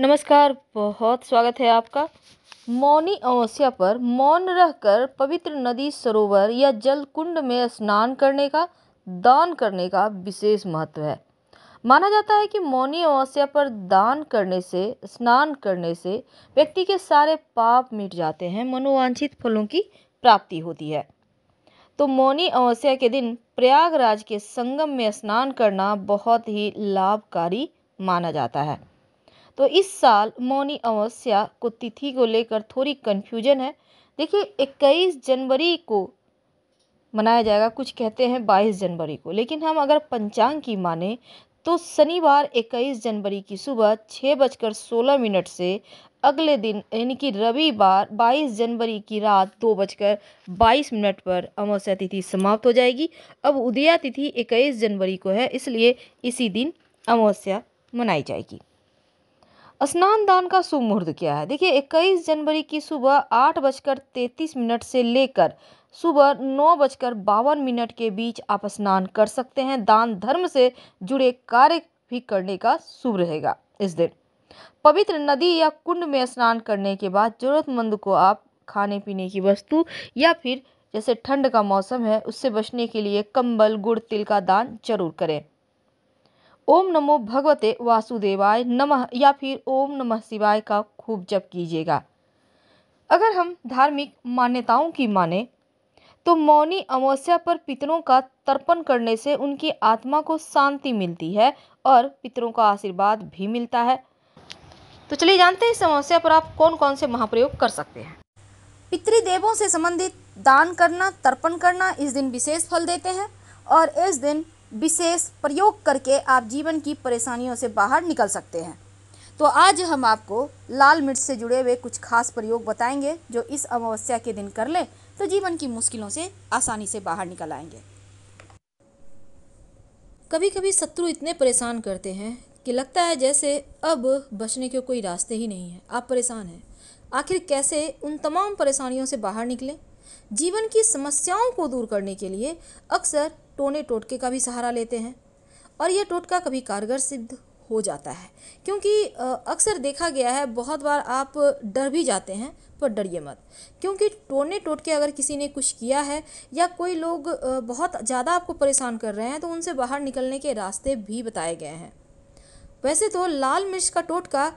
नमस्कार बहुत स्वागत है आपका मौनी अमावस्या पर मौन रहकर पवित्र नदी सरोवर या जल कुंड में स्नान करने का दान करने का विशेष महत्व है माना जाता है कि मौनी अमावस्या पर दान करने से स्नान करने से व्यक्ति के सारे पाप मिट जाते हैं मनोवांछित फलों की प्राप्ति होती है तो मौनी अमावस्या के दिन प्रयागराज के संगम में स्नान करना बहुत ही लाभकारी माना जाता है तो इस साल मौनी अमावस्या को तिथि को लेकर थोड़ी कन्फ्यूजन है देखिए इक्कीस जनवरी को मनाया जाएगा कुछ कहते हैं बाईस जनवरी को लेकिन हम अगर पंचांग की माने तो शनिवार 21 जनवरी की सुबह छः बजकर सोलह मिनट से अगले दिन यानी कि रविवार 22 जनवरी की रात दो बजकर बाईस मिनट पर अमावस्या तिथि समाप्त हो जाएगी अब उदया तिथि 21 जनवरी को है इसलिए इसी दिन अमावस्या मनाई जाएगी स्नान दान का शुभ मुहूर्त क्या है देखिए इक्कीस जनवरी की सुबह आठ बजकर तैंतीस मिनट से लेकर सुबह नौ बजकर बावन मिनट के बीच आप स्नान कर सकते हैं दान धर्म से जुड़े कार्य भी करने का शुभ रहेगा इस दिन पवित्र नदी या कुंड में स्नान करने के बाद ज़रूरतमंद को आप खाने पीने की वस्तु या फिर जैसे ठंड का मौसम है उससे बचने के लिए कंबल गुड़ तिल का दान जरूर करें ओम नमो भगवते वासुदेवाय नमः या फिर ओम नमः शिवाय का खूब जप कीजिएगा अगर हम धार्मिक मान्यताओं की माने तो मौनी अमावस्या पर पितरों का तर्पण करने से उनकी आत्मा को शांति मिलती है और पितरों का आशीर्वाद भी मिलता है तो चलिए जानते हैं इस अमावस्या पर आप कौन कौन से महाप्रयोग कर सकते हैं पितृदेवों से संबंधित दान करना तर्पण करना इस दिन विशेष फल देते हैं और इस दिन विशेष प्रयोग करके आप जीवन की परेशानियों से बाहर निकल सकते हैं तो आज हम आपको लाल मिर्च से जुड़े हुए कुछ खास प्रयोग बताएंगे जो इस अमावस्या के दिन कर लें तो जीवन की मुश्किलों से आसानी से बाहर निकल आएंगे कभी कभी शत्रु इतने परेशान करते हैं कि लगता है जैसे अब बचने के कोई रास्ते ही नहीं है आप परेशान हैं आखिर कैसे उन तमाम परेशानियों से बाहर निकलें जीवन की समस्याओं को दूर करने के लिए अक्सर टोने टोटके का भी सहारा लेते हैं और यह टोटका कभी कारगर सिद्ध हो जाता है क्योंकि अक्सर देखा गया है बहुत बार आप डर भी जाते हैं पर डरिए मत क्योंकि टोने टोटके अगर किसी ने कुछ किया है या कोई लोग बहुत ज़्यादा आपको परेशान कर रहे हैं तो उनसे बाहर निकलने के रास्ते भी बताए गए हैं वैसे तो लाल मिर्च का टोटका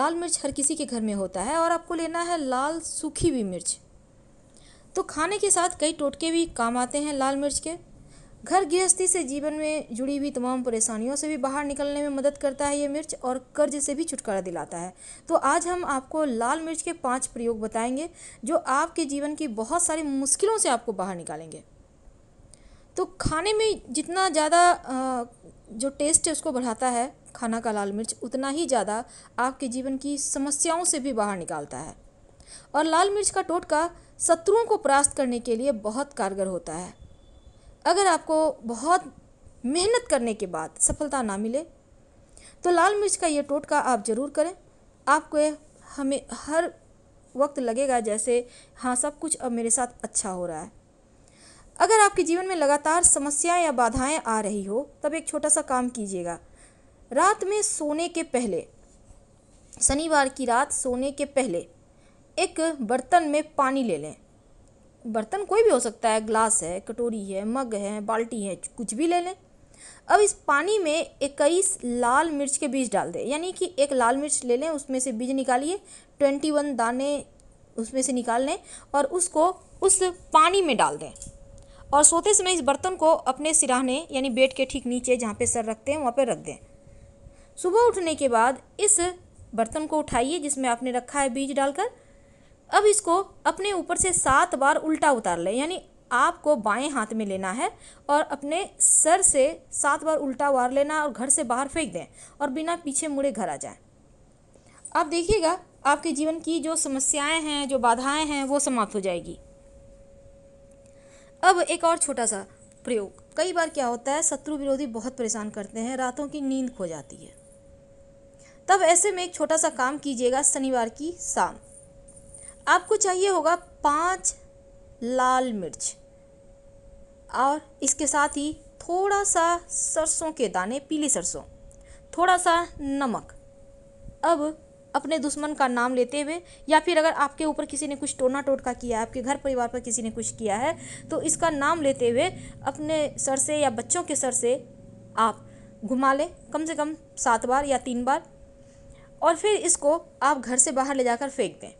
लाल मिर्च हर किसी के घर में होता है और आपको लेना है लाल सूखी हुई मिर्च तो खाने के साथ कई टोटके भी काम आते हैं लाल मिर्च के घर गृहस्थी से जीवन में जुड़ी हुई तमाम परेशानियों से भी बाहर निकलने में मदद करता है ये मिर्च और कर्ज से भी छुटकारा दिलाता है तो आज हम आपको लाल मिर्च के पांच प्रयोग बताएंगे जो आपके जीवन की बहुत सारी मुश्किलों से आपको बाहर निकालेंगे तो खाने में जितना ज़्यादा जो टेस्ट है उसको बढ़ाता है खाना का लाल मिर्च उतना ही ज़्यादा आपके जीवन की समस्याओं से भी बाहर निकालता है और लाल मिर्च का टोटका शत्रुओं को परास्त करने के लिए बहुत कारगर होता है अगर आपको बहुत मेहनत करने के बाद सफलता ना मिले तो लाल मिर्च का ये टोटका आप ज़रूर करें आपको हमें हर वक्त लगेगा जैसे हाँ सब कुछ अब मेरे साथ अच्छा हो रहा है अगर आपके जीवन में लगातार समस्याएं या बाधाएं आ रही हो तब एक छोटा सा काम कीजिएगा रात में सोने के पहले शनिवार की रात सोने के पहले एक बर्तन में पानी ले लें बर्तन कोई भी हो सकता है ग्लास है कटोरी है मग है बाल्टी है कुछ भी ले लें अब इस पानी में इक्कीस लाल मिर्च के बीज डाल दें यानी कि एक लाल मिर्च ले लें उसमें से बीज निकालिए ट्वेंटी वन दाने उसमें से निकाल लें और उसको उस पानी में डाल दें और सोते समय इस बर्तन को अपने सिराहने यानी बेड के ठीक नीचे जहाँ पे सर रखते हैं वहाँ पे रख दें सुबह उठने के बाद इस बर्तन को उठाइए जिसमें आपने रखा है बीज डालकर अब इसको अपने ऊपर से सात बार उल्टा उतार लें यानी आपको बाएं हाथ में लेना है और अपने सर से सात बार उल्टा उतार लेना और घर से बाहर फेंक दें और बिना पीछे मुड़े घर आ जाए आप देखिएगा आपके जीवन की जो समस्याएं हैं जो बाधाएं हैं वो समाप्त हो जाएगी अब एक और छोटा सा प्रयोग कई बार क्या होता है शत्रु विरोधी बहुत परेशान करते हैं रातों की नींद खो जाती है तब ऐसे में एक छोटा सा काम कीजिएगा शनिवार की शाम आपको चाहिए होगा पाँच लाल मिर्च और इसके साथ ही थोड़ा सा सरसों के दाने पीली सरसों थोड़ा सा नमक अब अपने दुश्मन का नाम लेते हुए या फिर अगर आपके ऊपर किसी ने कुछ टोना टोटका किया है आपके घर परिवार पर किसी ने कुछ किया है तो इसका नाम लेते हुए अपने सर से या बच्चों के सर से आप घुमा लें कम से कम सात बार या तीन बार और फिर इसको आप घर से बाहर ले जाकर फेंक दें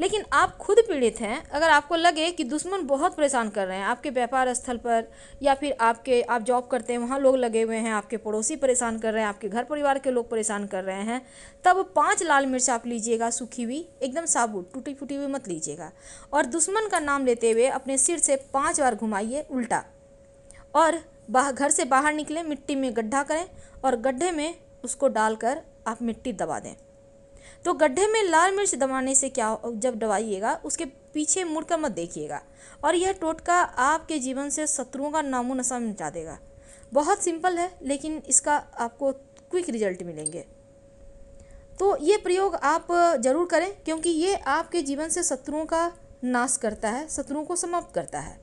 लेकिन आप खुद पीड़ित हैं अगर आपको लगे कि दुश्मन बहुत परेशान कर रहे हैं आपके व्यापार स्थल पर या फिर आपके आप जॉब करते हैं वहाँ लोग लगे हुए हैं आपके पड़ोसी परेशान कर रहे हैं आपके घर परिवार के लोग परेशान कर रहे हैं तब पाँच लाल मिर्च आप लीजिएगा सूखी हुई एकदम साबुत टूटी फूटी हुई मत लीजिएगा और दुश्मन का नाम लेते हुए अपने सिर से पाँच बार घुमाइए उल्टा और बाहर घर से बाहर निकलें मिट्टी में गड्ढा करें और गड्ढे में उसको डालकर आप मिट्टी दबा दें तो गड्ढे में लाल मिर्च दबाने से क्या जब दबाइएगा उसके पीछे मुड़कर मत देखिएगा और यह टोटका आपके जीवन से शत्रुओं का नामो नशा मिटा देगा बहुत सिंपल है लेकिन इसका आपको क्विक रिजल्ट मिलेंगे तो ये प्रयोग आप ज़रूर करें क्योंकि ये आपके जीवन से शत्रुओं का नाश करता है शत्रुओं को समाप्त करता है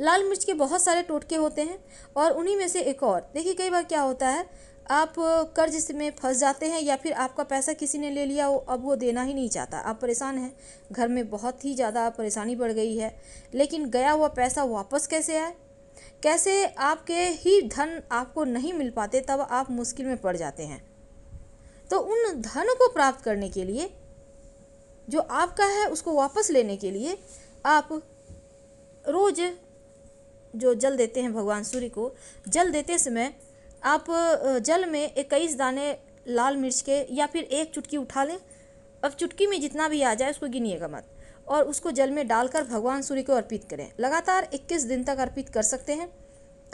लाल मिर्च के बहुत सारे टोटके होते हैं और उन्हीं में से एक और देखिए कई बार क्या होता है आप कर्ज में फंस जाते हैं या फिर आपका पैसा किसी ने ले लिया वो अब वो देना ही नहीं चाहता आप परेशान हैं घर में बहुत ही ज़्यादा परेशानी बढ़ गई है लेकिन गया हुआ पैसा वापस कैसे आए कैसे आपके ही धन आपको नहीं मिल पाते तब आप मुश्किल में पड़ जाते हैं तो उन धन को प्राप्त करने के लिए जो आपका है उसको वापस लेने के लिए आप रोज़ जो जल देते हैं भगवान सूर्य को जल देते समय आप जल में इक्कीस दाने लाल मिर्च के या फिर एक चुटकी उठा लें अब चुटकी में जितना भी आ जाए उसको गिनिएगा मत और उसको जल में डालकर भगवान सूर्य को अर्पित करें लगातार 21 दिन तक अर्पित कर सकते हैं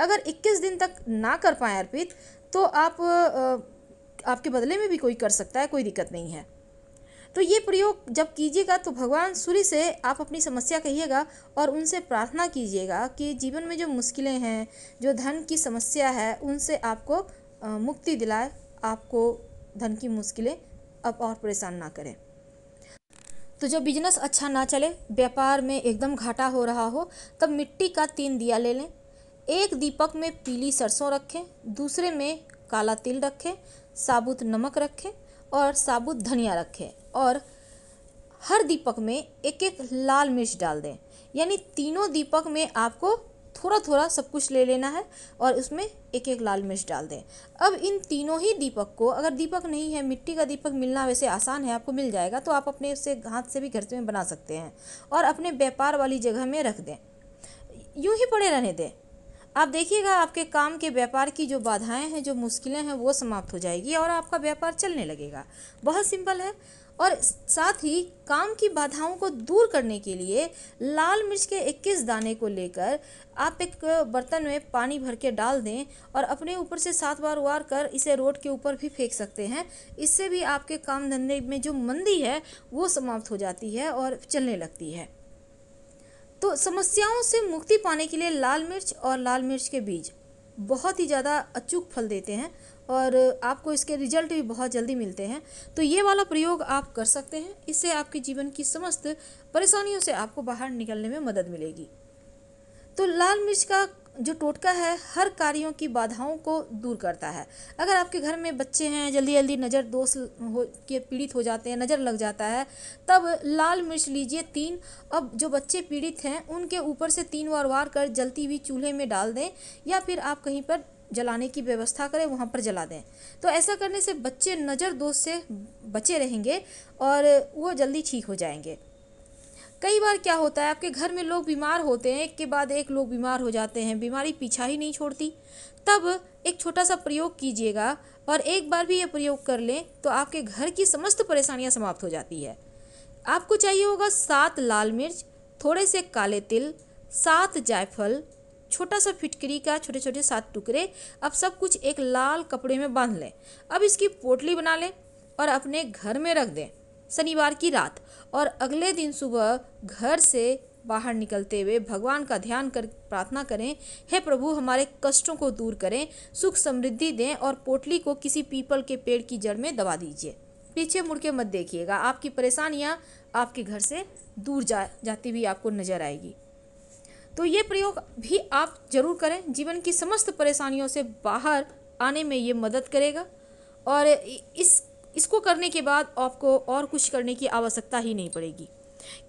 अगर 21 दिन तक ना कर पाएँ अर्पित तो आप आपके बदले में भी कोई कर सकता है कोई दिक्कत नहीं है तो ये प्रयोग जब कीजिएगा तो भगवान सूर्य से आप अपनी समस्या कहिएगा और उनसे प्रार्थना कीजिएगा कि जीवन में जो मुश्किलें हैं जो धन की समस्या है उनसे आपको मुक्ति दिलाए आपको धन की मुश्किलें अब और परेशान ना करें तो जब बिजनेस अच्छा ना चले व्यापार में एकदम घाटा हो रहा हो तब मिट्टी का तीन दिया ले लें एक दीपक में पीली सरसों रखें दूसरे में काला तिल रखें साबुत नमक रखें और साबुत धनिया रखें और हर दीपक में एक एक लाल मिर्च डाल दें यानी तीनों दीपक में आपको थोड़ा थोड़ा सब कुछ ले लेना है और उसमें एक एक लाल मिर्च डाल दें अब इन तीनों ही दीपक को अगर दीपक नहीं है मिट्टी का दीपक मिलना वैसे आसान है आपको मिल जाएगा तो आप अपने उससे हाथ से भी घर में बना सकते हैं और अपने व्यापार वाली जगह में रख दें यूँ ही पड़े रहने दें आप देखिएगा आपके काम के व्यापार की जो बाधाएं हैं जो मुश्किलें हैं वो समाप्त हो जाएगी और आपका व्यापार चलने लगेगा बहुत सिंपल है और साथ ही काम की बाधाओं को दूर करने के लिए लाल मिर्च के 21 दाने को लेकर आप एक बर्तन में पानी भर के डाल दें और अपने ऊपर से सात बार वार कर इसे रोड के ऊपर भी फेंक सकते हैं इससे भी आपके काम धंधे में जो मंदी है वो समाप्त हो जाती है और चलने लगती है तो समस्याओं से मुक्ति पाने के लिए लाल मिर्च और लाल मिर्च के बीज बहुत ही ज़्यादा अचूक फल देते हैं और आपको इसके रिजल्ट भी बहुत जल्दी मिलते हैं तो ये वाला प्रयोग आप कर सकते हैं इससे आपके जीवन की समस्त परेशानियों से आपको बाहर निकलने में मदद मिलेगी तो लाल मिर्च का जो टोटका है हर कार्यों की बाधाओं को दूर करता है अगर आपके घर में बच्चे हैं जल्दी जल्दी नज़र दोष हो के पीड़ित हो जाते हैं नज़र लग जाता है तब लाल मिर्च लीजिए तीन अब जो बच्चे पीड़ित हैं उनके ऊपर से तीन बार वार कर जलती हुई चूल्हे में डाल दें या फिर आप कहीं पर जलाने की व्यवस्था करें वहाँ पर जला दें तो ऐसा करने से बच्चे नज़र दोष से बचे रहेंगे और वो जल्दी ठीक हो जाएंगे कई बार क्या होता है आपके घर में लोग बीमार होते हैं एक के बाद एक लोग बीमार हो जाते हैं बीमारी पीछा ही नहीं छोड़ती तब एक छोटा सा प्रयोग कीजिएगा और एक बार भी ये प्रयोग कर लें तो आपके घर की समस्त परेशानियाँ समाप्त हो जाती है आपको चाहिए होगा सात लाल मिर्च थोड़े से काले तिल सात जायफल छोटा सा फिटकरी का छोटे छोटे सात टुकड़े अब सब कुछ एक लाल कपड़े में बांध लें अब इसकी पोटली बना लें और अपने घर में रख दें शनिवार की रात और अगले दिन सुबह घर से बाहर निकलते हुए भगवान का ध्यान कर प्रार्थना करें हे प्रभु हमारे कष्टों को दूर करें सुख समृद्धि दें और पोटली को किसी पीपल के पेड़ की जड़ में दबा दीजिए पीछे मुड़ के मत देखिएगा आपकी परेशानियाँ आपके घर से दूर जा जाती हुई आपको नजर आएगी तो ये प्रयोग भी आप जरूर करें जीवन की समस्त परेशानियों से बाहर आने में ये मदद करेगा और इस इसको करने के बाद आपको और कुछ करने की आवश्यकता ही नहीं पड़ेगी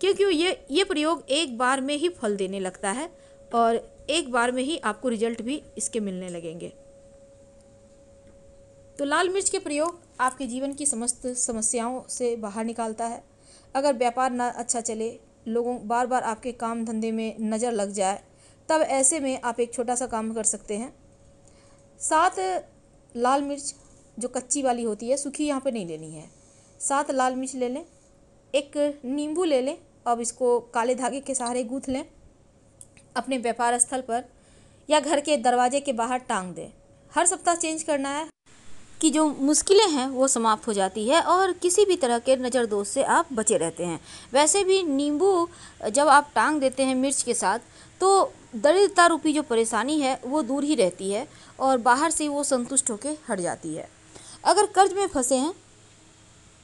क्योंकि ये ये प्रयोग एक बार में ही फल देने लगता है और एक बार में ही आपको रिजल्ट भी इसके मिलने लगेंगे तो लाल मिर्च के प्रयोग आपके जीवन की समस्त समस्याओं से बाहर निकालता है अगर व्यापार ना अच्छा चले लोगों बार बार आपके काम धंधे में नज़र लग जाए तब ऐसे में आप एक छोटा सा काम कर सकते हैं साथ लाल मिर्च जो कच्ची वाली होती है सूखी यहाँ पे नहीं लेनी है सात लाल मिर्च ले लें एक नींबू ले लें अब इसको काले धागे के सहारे गूँथ लें अपने व्यापार स्थल पर या घर के दरवाजे के बाहर टांग दें हर सप्ताह चेंज करना है कि जो मुश्किलें हैं वो समाप्त हो जाती है और किसी भी तरह के नज़र दोष से आप बचे रहते हैं वैसे भी नींबू जब आप टांग देते हैं मिर्च के साथ तो दरिद्रता रूपी जो परेशानी है वो दूर ही रहती है और बाहर से वो संतुष्ट होकर हट जाती है अगर कर्ज में फंसे हैं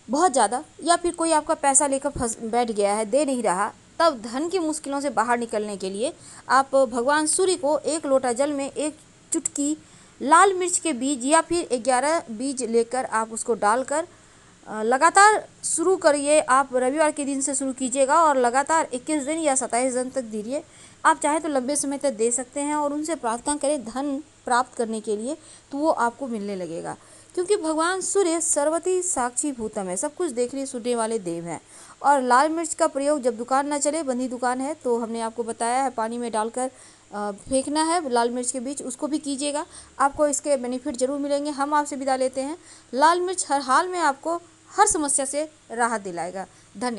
बहुत ज़्यादा या फिर कोई आपका पैसा लेकर फंस बैठ गया है दे नहीं रहा तब धन की मुश्किलों से बाहर निकलने के लिए आप भगवान सूर्य को एक लोटा जल में एक चुटकी लाल मिर्च के बीज या फिर ग्यारह बीज लेकर आप उसको डालकर लगातार शुरू करिए आप रविवार के दिन से शुरू कीजिएगा और लगातार 21 दिन या 27 दिन तक दीजिए आप चाहे तो लंबे समय तक दे सकते हैं और उनसे प्रार्थना करें धन प्राप्त करने के लिए तो वो आपको मिलने लगेगा क्योंकि भगवान सूर्य सर्वति साक्षी भूतम है सब कुछ देखने सुनने वाले देव हैं और लाल मिर्च का प्रयोग जब दुकान ना चले बंदी दुकान है तो हमने आपको बताया है पानी में डालकर फेंकना है लाल मिर्च के बीच उसको भी कीजिएगा आपको इसके बेनिफिट ज़रूर मिलेंगे हम आपसे विदा लेते हैं लाल मिर्च हर हाल में आपको हर समस्या से राहत दिलाएगा धन्यवाद